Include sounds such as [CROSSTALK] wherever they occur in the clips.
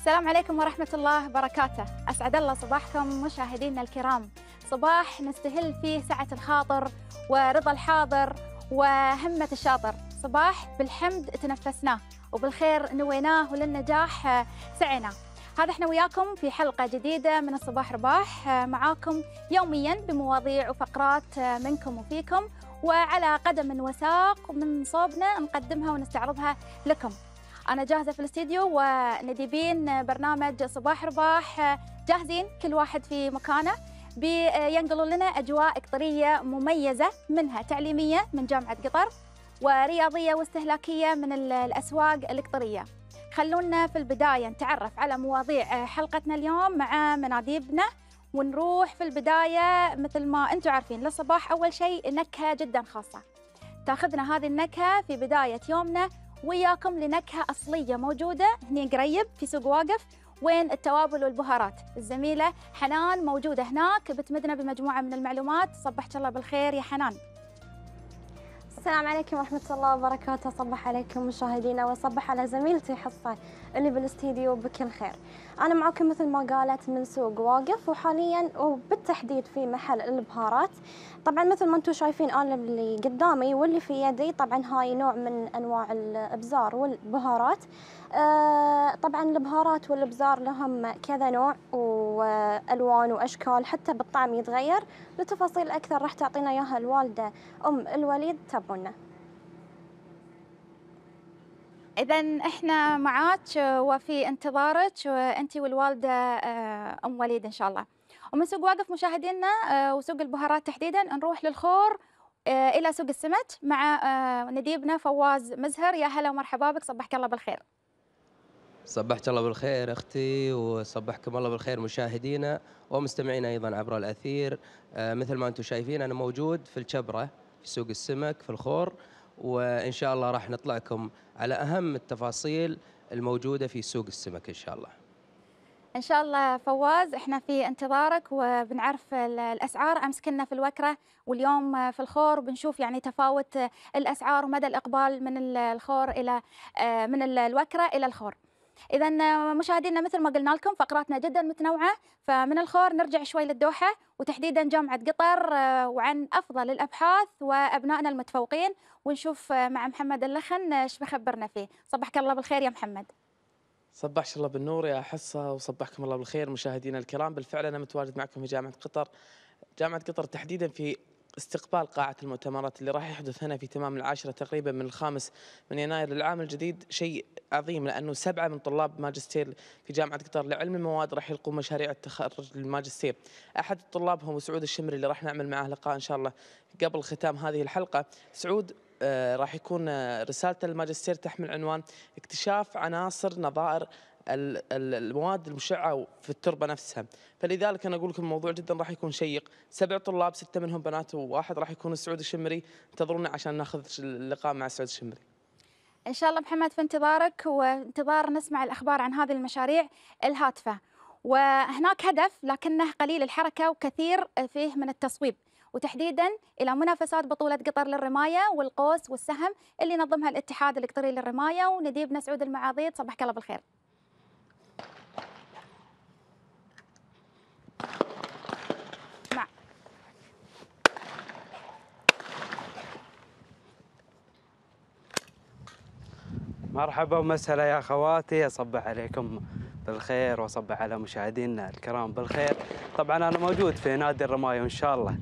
السلام عليكم ورحمة الله وبركاته أسعد الله صباحكم مشاهدينا الكرام صباح نستهل فيه سعة الخاطر ورضا الحاضر وهمة الشاطر صباح بالحمد تنفسناه وبالخير نويناه وللنجاح سعينا هذا احنا وياكم في حلقة جديدة من الصباح رباح معاكم يوميا بمواضيع وفقرات منكم وفيكم وعلى قدم وساق من صوبنا نقدمها ونستعرضها لكم أنا جاهزة في الاستديو ونديبين برنامج صباح رباح جاهزين كل واحد في مكانه بينقلوا لنا أجواء قطرية مميزة منها تعليمية من جامعة قطر ورياضية واستهلاكية من الأسواق القطرية خلونا في البداية نتعرف على مواضيع حلقتنا اليوم مع مناديبنا ونروح في البداية مثل ما أنتم عارفين للصباح أول شيء نكهة جدا خاصة تاخذنا هذه النكهة في بداية يومنا وياكم لنكهه اصليه موجوده هنا قريب في سوق واقف وين التوابل والبهارات الزميله حنان موجوده هناك بتمدنا بمجموعه من المعلومات صبحت الله بالخير يا حنان السلام عليكم ورحمة الله وبركاته صبح عليكم مشاهدينا وصبح على زميلتي حصة اللي بالاستديو بكل خير أنا معكم مثل ما قالت من سوق واقف وحاليا وبالتحديد في محل البهارات طبعا مثل ما انتم شايفين أنا اللي قدامي واللي في يدي طبعا هاي نوع من أنواع الأبزار والبهارات آه طبعا البهارات والأبزار لهم كذا نوع وألوان وأشكال حتى بالطعم يتغير لتفاصيل أكثر راح تعطينا إياها الوالدة أم الوليد تبع يحبونا إذا احنا معاك وفي انتظارك انت والوالده آه، ام وليد ان شاء الله. ومن سوق واقف مشاهدينا آه، وسوق البهارات تحديدا نروح للخور آه، الى سوق السمك مع نديبنا فواز مزهر يا هلا ومرحبا بك صبحك الله بالخير. صبحك الله بالخير اختي وصبحكم الله بالخير مشاهدينا ومستمعينا ايضا عبر الاثير مثل ما انتم شايفين انا موجود في الشبره في سوق السمك في الخور وان شاء الله راح نطلعكم على اهم التفاصيل الموجوده في سوق السمك ان شاء الله. ان شاء الله فواز احنا في انتظارك وبنعرف الاسعار امس كنا في الوكره واليوم في الخور وبنشوف يعني تفاوت الاسعار ومدى الاقبال من الخور الى آه، من الوكره الى الخور. اذا مشاهدينا مثل ما قلنا لكم فقراتنا جدا متنوعه فمن الخور نرجع شوي للدوحه وتحديدا جامعه قطر آه، وعن افضل الابحاث وابنائنا المتفوقين ونشوف آه، مع محمد اللخن آه، ايش بخبرنا فيه صبحك الله بالخير يا محمد صبحك الله بالنور يا حصه وصبحكم الله بالخير مشاهدينا الكرام بالفعل انا متواجد معكم في جامعه قطر جامعة قطر تحديدا في استقبال قاعة المؤتمرات اللي راح يحدث هنا في تمام العاشرة تقريبا من الخامس من يناير للعام الجديد شيء عظيم لأنه سبعة من طلاب ماجستير في جامعة قطر لعلم المواد راح يلقوا مشاريع التخرج للماجستير أحد الطلاب هو سعود الشمري اللي راح نعمل معه لقاء إن شاء الله قبل ختام هذه الحلقة سعود آه، راح يكون آه، رسالة الماجستير تحمل عنوان اكتشاف عناصر نظائر المواد المشعه في التربه نفسها فلذلك انا اقول لكم الموضوع جدا راح يكون شيق سبع طلاب سته منهم بنات وواحد راح يكون السعود الشمري انتظرونا عشان ناخذ اللقاء مع السعود الشمري ان شاء الله محمد في انتظارك وانتظار نسمع الاخبار عن هذه المشاريع الهاتفه وهناك هدف لكنه قليل الحركه وكثير فيه من التصويب وتحديدا الى منافسات بطوله قطر للرمايه والقوس والسهم اللي نظمها الاتحاد القطري للرمايه ونديبنا سعود المعاضيد صباحك الله بالخير. مرحبا ومسهلا يا اخواتي اصبح عليكم بالخير واصبح على مشاهدينا الكرام بالخير طبعا انا موجود في نادي الرمايه وان شاء الله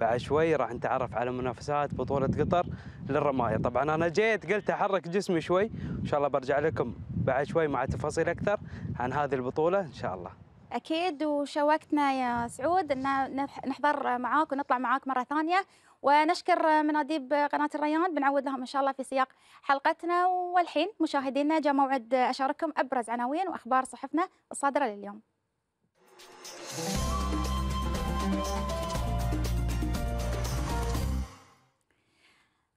بعد شوي راح نتعرف على منافسات بطوله قطر للرمايه طبعا انا جيت قلت احرك جسمي شوي ان شاء الله برجع لكم بعد شوي مع تفاصيل اكثر عن هذه البطوله ان شاء الله اكيد وشوقتنا يا سعود ان نحضر معاك ونطلع معاك مره ثانيه ونشكر من أديب قناة الريان بنعود لهم إن شاء الله في سياق حلقتنا والحين مشاهدينا جاء موعد أشارككم أبرز عناوين وأخبار صحفنا الصادرة لليوم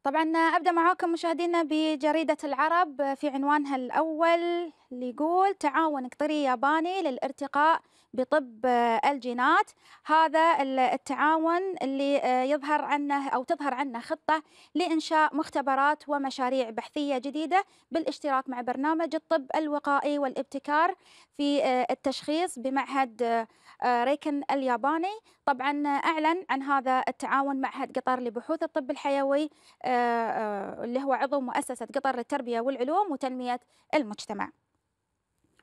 طبعا ابدا معاكم مشاهدينا بجريده العرب في عنوانها الاول اللي يقول تعاون قطري ياباني للارتقاء بطب آه، الجينات هذا التعاون اللي آه، يظهر عنه أو تظهر عنه خطة لإنشاء مختبرات ومشاريع بحثية جديدة بالاشتراك مع برنامج الطب الوقائي والابتكار في آه، التشخيص بمعهد ريكن الياباني طبعا أعلن عن هذا التعاون معهد قطر لبحوث الطب الحيوي اللي هو عضو مؤسسة قطر للتربية والعلوم وتنمية المجتمع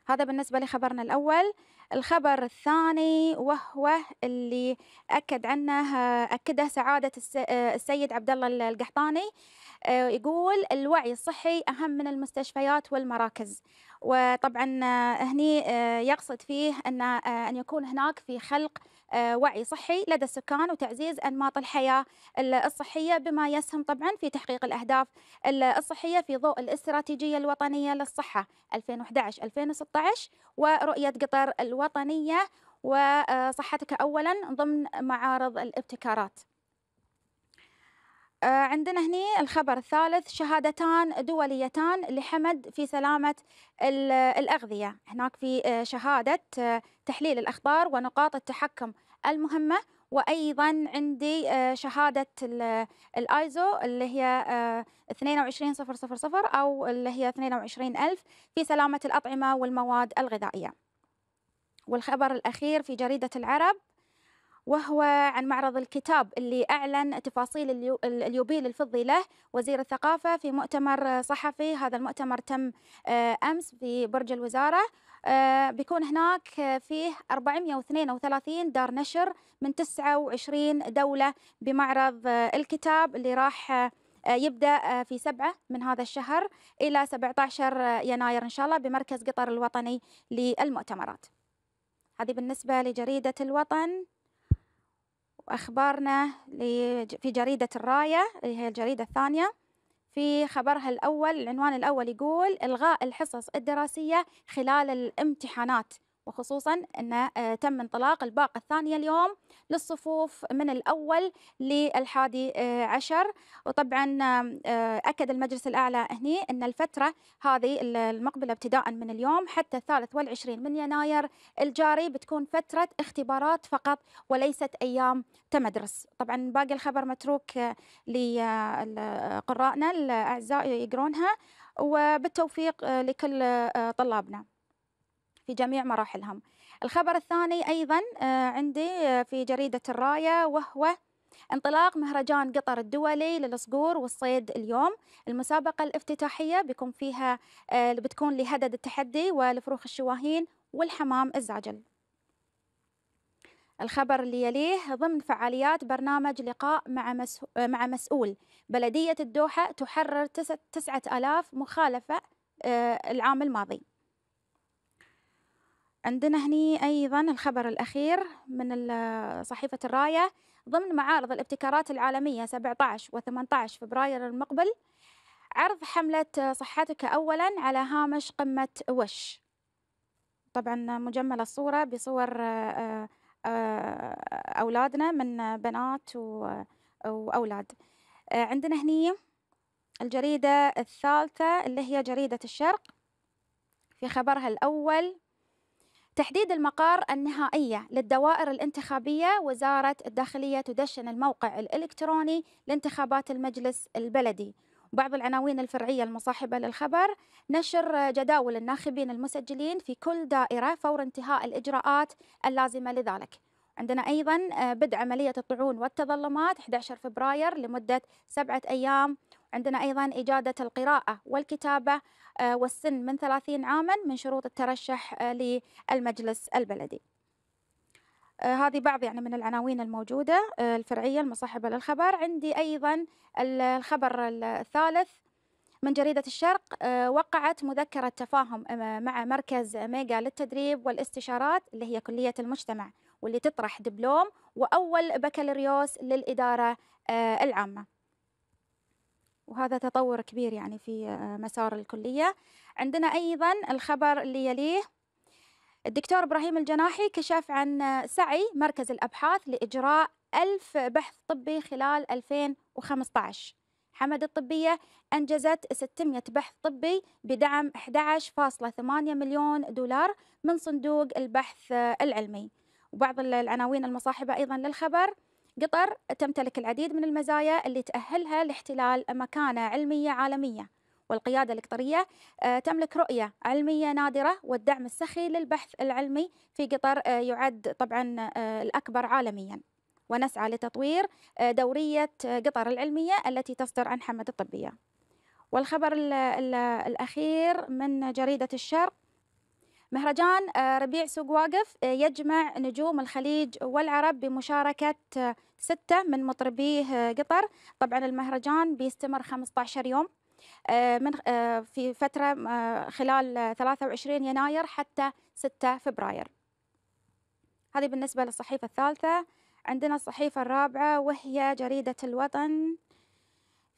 هذا بالنسبة لخبرنا الأول الخبر الثاني وهو اللي أكد عنه آه، أكده سعادة آه، السيد عبد الله القحطاني آه، يقول الوعي الصحي أهم من المستشفيات والمراكز وطبعا آه، هني آه، يقصد فيه أن أن يكون هناك في خلق وعي صحي لدى السكان وتعزيز أنماط الحياة الصحية بما يسهم طبعا في تحقيق الأهداف الصحية في ضوء الاستراتيجية الوطنية للصحة 2011-2016 ورؤية قطر الوطنية وصحتك أولا ضمن معارض الابتكارات آه، عندنا هنا الخبر الثالث شهادتان دوليتان لحمد في سلامة الأغذية هناك في آه، شهادة آه، تحليل الأخبار ونقاط التحكم المهمة وأيضا عندي شهادة الآيزو اللي هي 22000 أو اللي هي 22000 في سلامة الأطعمة والمواد الغذائية والخبر الأخير في جريدة العرب وهو عن معرض الكتاب اللي أعلن تفاصيل اليوبيل الفضي له وزير الثقافة في مؤتمر صحفي هذا المؤتمر تم آه، أمس في برج الوزارة آه، بيكون هناك فيه 432 دار نشر من 29 دولة بمعرض آه، الكتاب اللي راح يبدأ في سبعة من هذا الشهر إلى 17 يناير إن شاء الله بمركز قطر الوطني للمؤتمرات هذه بالنسبة لجريدة الوطن وأخبارنا في جريدة الراية اللي هي الجريدة الثانية في خبرها الأول العنوان الأول يقول إلغاء الحصص الدراسية خلال الامتحانات وخصوصا أن آه، تم انطلاق الباقة الثانية اليوم للصفوف من الأول للحادي آه، عشر وطبعا آه، أكد المجلس الأعلى هني أن الفترة هذه المقبلة ابتداء من اليوم حتى الثالث والعشرين من يناير الجاري بتكون فترة اختبارات فقط وليست أيام تمدرس طبعا باقي الخبر متروك لقرائنا الأعزاء يقرونها وبالتوفيق لكل طلابنا في جميع مراحلهم الخبر الثاني أيضا آه، عندي آه، في جريدة الراية وهو انطلاق مهرجان قطر الدولي للصقور والصيد اليوم المسابقة الافتتاحية بيكون فيها اللي آه، بتكون لهدد التحدي والفروخ الشواهين والحمام الزاجل الخبر اللي يليه ضمن فعاليات برنامج لقاء مع, مع مسؤول بلدية الدوحة تحرر 9000 مخالفة العام الماضي عندنا هني أيضا الخبر الأخير من صحيفة الراية ضمن معارض الابتكارات العالمية 17 و18 فبراير المقبل عرض حملة صحتك أولا على هامش قمة وش طبعا مجملة الصورة بصور آه، آه، آه، أولادنا من بنات وأولاد عندنا هني الجريدة الثالثة اللي هي جريدة الشرق في خبرها الأول تحديد المقار النهائية للدوائر الانتخابية وزارة الداخلية تدشن الموقع الإلكتروني لانتخابات المجلس البلدي بعض العناوين الفرعية المصاحبة للخبر نشر جداول الناخبين المسجلين في كل دائرة فور انتهاء الإجراءات اللازمة لذلك عندنا أيضا آه، بدء عملية الطعون والتظلمات 11 فبراير لمدة سبعة أيام عندنا أيضا إجادة القراءة والكتابة آه، والسن من 30 عاما من شروط الترشح آه، للمجلس البلدي آه، هذه بعض يعني من العناوين الموجودة الفرعية المصاحبة للخبر عندي أيضا الخبر الثالث من جريدة الشرق وقعت مذكرة تفاهم مع مركز ميجا للتدريب والاستشارات اللي هي كلية المجتمع واللي تطرح دبلوم وأول بكالوريوس للإدارة العامة وهذا تطور كبير يعني في آه، مسار الكلية عندنا أيضا الخبر اللي يليه الدكتور إبراهيم الجناحي كشف عن آه، سعي مركز الأبحاث لإجراء ألف بحث طبي خلال 2015 حمد الطبية أنجزت 600 بحث طبي بدعم 11.8 مليون دولار من صندوق البحث آه، العلمي وبعض العناوين المصاحبة أيضا للخبر قطر تمتلك العديد من المزايا اللي تأهلها لاحتلال مكانة علمية عالمية والقيادة القطرية آه، تملك رؤية علمية نادرة والدعم السخي للبحث العلمي في قطر آه، يعد طبعا آه، الأكبر عالميا ونسعى لتطوير دورية قطر العلمية التي تصدر عن حمد الطبية والخبر الأخير من جريدة الشرق مهرجان آه، ربيع سوق واقف آه، يجمع نجوم الخليج والعرب بمشاركة آه، ستة من مطربيه قطر طبعا المهرجان بيستمر 15 يوم من في فترة خلال 23 يناير حتى 6 فبراير هذه بالنسبة للصحيفة الثالثة عندنا الصحيفة الرابعة وهي جريدة الوطن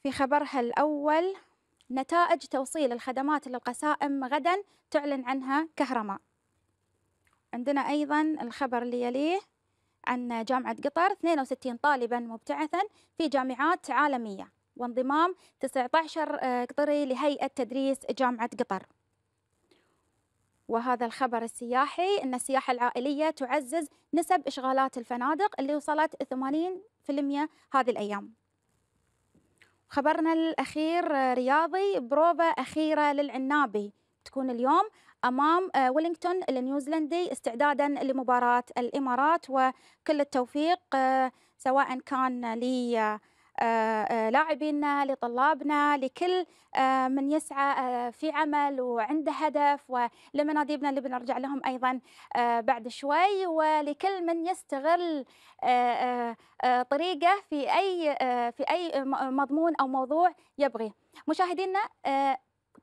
في خبرها الأول نتائج توصيل الخدمات للقسائم غدا تعلن عنها كهرماء عندنا أيضا الخبر اللي يليه عن جامعة قطر 62 طالبا مبتعثا في جامعات عالمية وانضمام 19 آه، قطري لهيئة تدريس جامعة قطر وهذا الخبر السياحي أن السياحة العائلية تعزز نسب إشغالات الفنادق اللي وصلت 80% هذه الأيام خبرنا الأخير آه، رياضي بروفا أخيرة للعنابي تكون اليوم أمام آه، ويلينغتون النيوزلندي استعدادا لمباراة الإمارات وكل التوفيق آه، سواء كان لي آه، آه، لاعبينا لطلابنا لكل آه، من يسعى في عمل وعنده هدف ولمناديبنا اللي بنرجع لهم ايضا بعد شوي ولكل من يستغل طريقه في اي في اي مضمون او موضوع يبغي مشاهدينا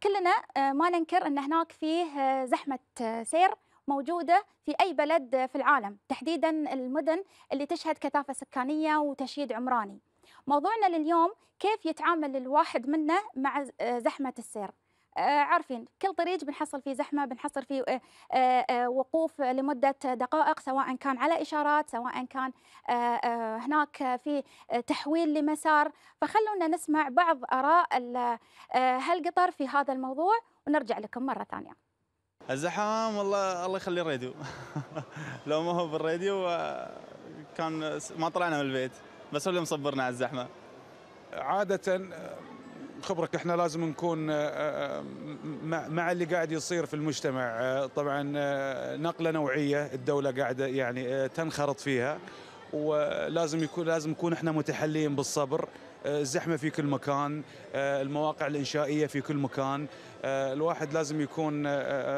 كلنا ما ننكر ان هناك فيه زحمه سير موجودة في أي بلد في العالم تحديدا المدن اللي تشهد كثافة سكانية وتشييد عمراني موضوعنا لليوم كيف يتعامل الواحد منا مع آه، زحمة السير آه، عارفين كل طريق بنحصل فيه زحمه بنحصل فيه آه، وقوف لمده دقائق سواء كان على اشارات سواء كان هناك في تحويل لمسار فخلونا نسمع بعض اراء هالقطر في هذا الموضوع ونرجع لكم مره ثانيه الزحام والله الله يخلي الراديو [LAUGHS] لو ما هو بالراديو كان ما طلعنا من البيت بس هو اللي مصبرنا على الزحمه عاده آه، خبرك احنا لازم نكون آه، آه، مع اللي قاعد يصير في المجتمع طبعا نقله نوعيه الدوله قاعده يعني تنخرط فيها ولازم يكون لازم نكون احنا متحلين بالصبر الزحمه في كل مكان المواقع الانشائيه في كل مكان الواحد لازم يكون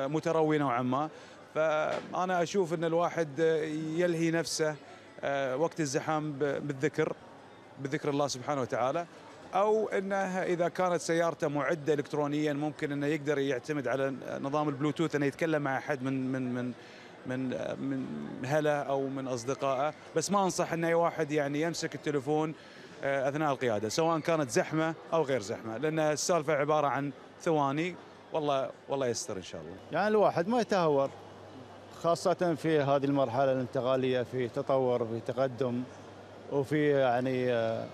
متروي نوعا ما فانا اشوف ان الواحد يلهي نفسه آه، وقت الزحام بالذكر بذكر الله سبحانه وتعالى او انه اذا كانت سيارته معده الكترونيا ممكن انه يقدر يعتمد على نظام البلوتوث انه يتكلم مع احد من من من من من هلا او من اصدقائه بس ما انصح ان اي واحد يعني يمسك التليفون آه، اثناء القياده سواء كانت زحمه او غير زحمه لان السالفه عباره عن ثواني والله والله يستر ان شاء الله يعني الواحد ما يتهور خاصة في هذه المرحلة الانتقالية في تطور وفي تقدم وفي يعني آه،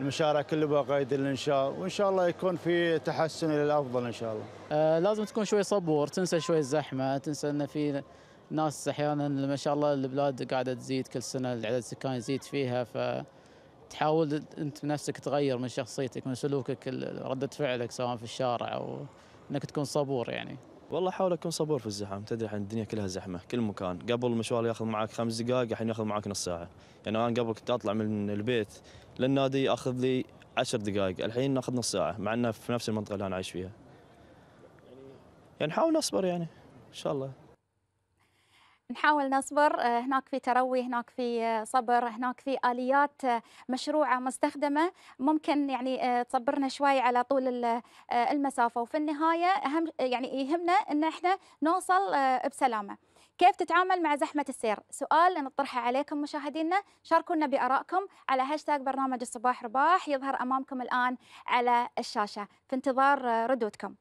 المشاريع كلها بقيد الانشاء وان شاء الله يكون في تحسن الى الافضل ان شاء الله. آه لازم تكون شوي صبور، تنسى شوي الزحمه، تنسى ان في ناس احيانا ما شاء الله البلاد قاعده تزيد كل سنه العدد السكان يزيد فيها ف تحاول انت بنفسك تغير من شخصيتك من سلوكك رده فعلك سواء في الشارع او انك تكون صبور يعني. والله احاول اكون صبور في الزحام تدري الحين الدنيا كلها زحمه كل مكان قبل المشوار ياخذ معك خمس دقائق الحين ياخذ معك نص ساعه يعني انا قبل كنت اطلع من البيت للنادي اخذ لي عشر دقائق الحين ناخذ نص ساعه مع انه في نفس المنطقه اللي انا عايش فيها يعني نحاول نصبر يعني ان شاء الله نحاول نصبر آه، هناك في تروي هناك في آه، صبر هناك في اليات آه، مشروعه مستخدمه ممكن يعني تصبرنا شوي على طول المسافه وفي النهايه اهم يعني يهمنا ان احنا نوصل بسلامه كيف تتعامل مع زحمه السير سؤال نطرحه عليكم مشاهدينا شاركونا بارائكم على هاشتاغ برنامج الصباح رباح يظهر امامكم الان على الشاشه في انتظار ردودكم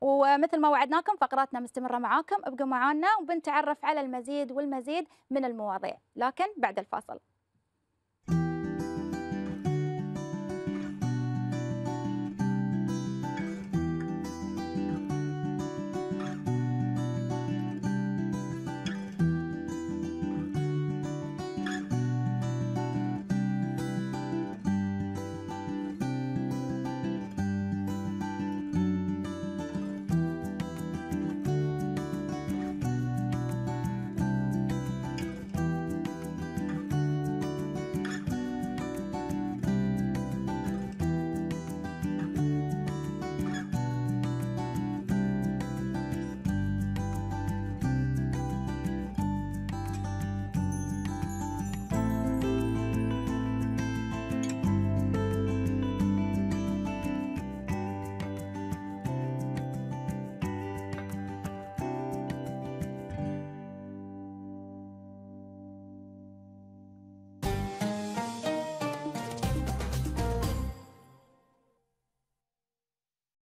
ومثل ما وعدناكم فقراتنا مستمره معاكم ابقوا معانا وبنتعرف على المزيد والمزيد من المواضيع لكن بعد الفاصل